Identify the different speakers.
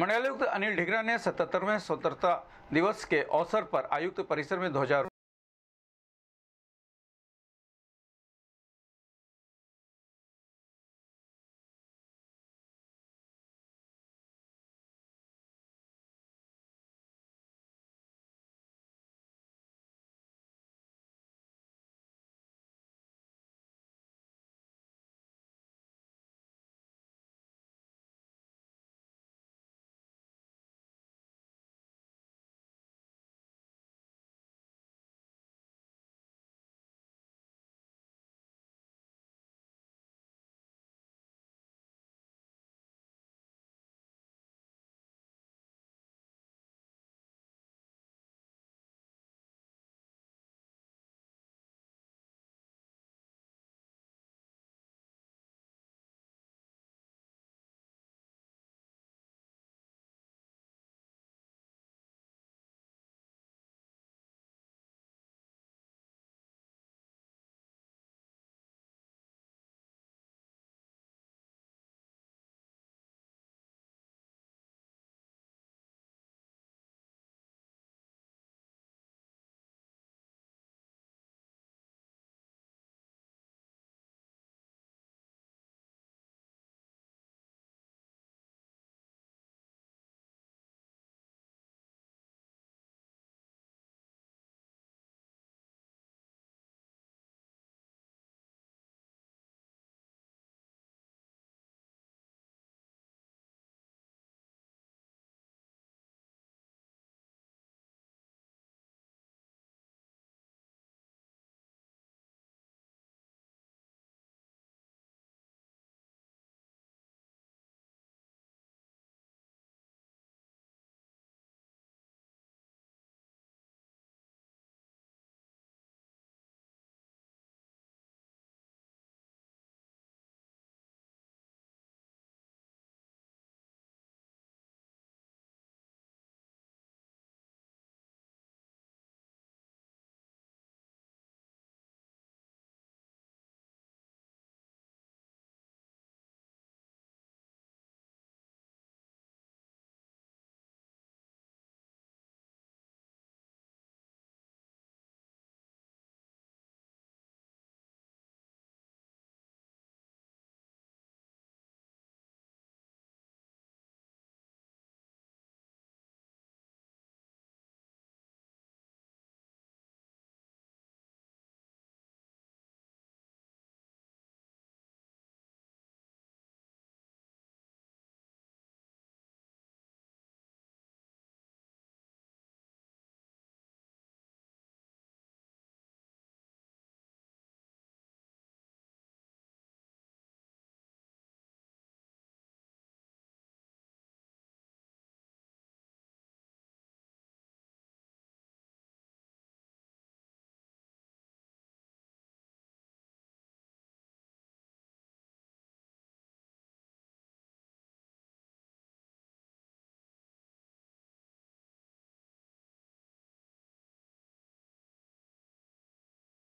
Speaker 1: मंडलायुक्त अनिल ढिगरा ने सतहत्तरवें स्वतंत्रता दिवस के अवसर पर आयुक्त परिसर में ध्वजारोहण